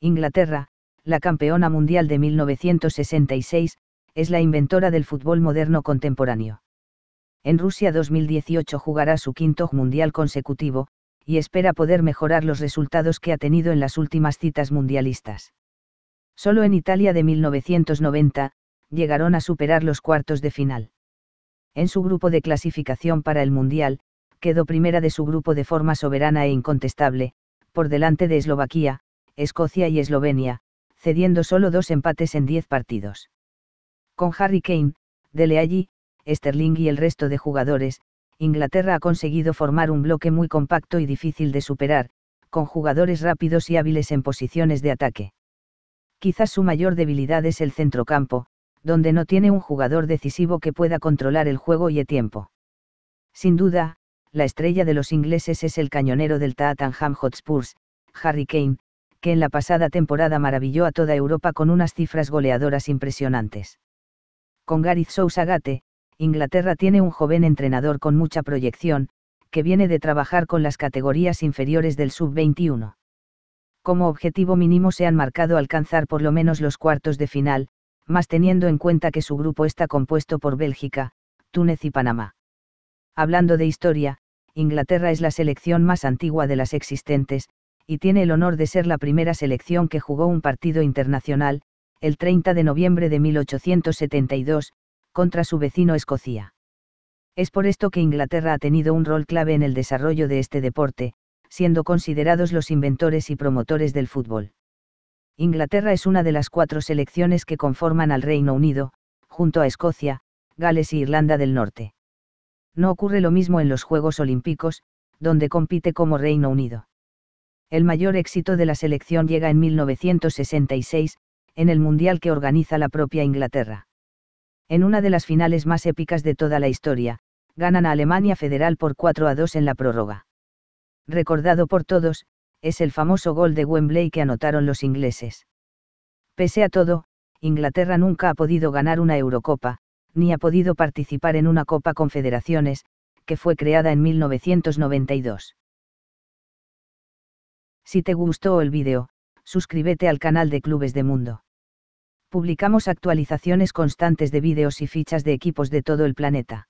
Inglaterra, la campeona mundial de 1966, es la inventora del fútbol moderno contemporáneo. En Rusia 2018 jugará su quinto mundial consecutivo, y espera poder mejorar los resultados que ha tenido en las últimas citas mundialistas. Solo en Italia de 1990, llegaron a superar los cuartos de final. En su grupo de clasificación para el Mundial, quedó primera de su grupo de forma soberana e incontestable, por delante de Eslovaquía, Escocia y Eslovenia, cediendo solo dos empates en diez partidos. Con Harry Kane, Dele Alli, Sterling y el resto de jugadores, Inglaterra ha conseguido formar un bloque muy compacto y difícil de superar, con jugadores rápidos y hábiles en posiciones de ataque. Quizás su mayor debilidad es el centrocampo, donde no tiene un jugador decisivo que pueda controlar el juego y el tiempo. Sin duda, la estrella de los ingleses es el cañonero del Tottenham Hotspurs, Harry Kane, que en la pasada temporada maravilló a toda Europa con unas cifras goleadoras impresionantes. Con Gareth Southgate, Inglaterra tiene un joven entrenador con mucha proyección, que viene de trabajar con las categorías inferiores del Sub-21 como objetivo mínimo se han marcado alcanzar por lo menos los cuartos de final, más teniendo en cuenta que su grupo está compuesto por Bélgica, Túnez y Panamá. Hablando de historia, Inglaterra es la selección más antigua de las existentes, y tiene el honor de ser la primera selección que jugó un partido internacional, el 30 de noviembre de 1872, contra su vecino Escocia. Es por esto que Inglaterra ha tenido un rol clave en el desarrollo de este deporte, siendo considerados los inventores y promotores del fútbol. Inglaterra es una de las cuatro selecciones que conforman al Reino Unido, junto a Escocia, Gales y Irlanda del Norte. No ocurre lo mismo en los Juegos Olímpicos, donde compite como Reino Unido. El mayor éxito de la selección llega en 1966, en el Mundial que organiza la propia Inglaterra. En una de las finales más épicas de toda la historia, ganan a Alemania Federal por 4 a 2 en la prórroga recordado por todos, es el famoso gol de Wembley que anotaron los ingleses. Pese a todo, Inglaterra nunca ha podido ganar una Eurocopa, ni ha podido participar en una Copa Confederaciones, que fue creada en 1992. Si te gustó el vídeo, suscríbete al canal de Clubes de Mundo. Publicamos actualizaciones constantes de vídeos y fichas de equipos de todo el planeta.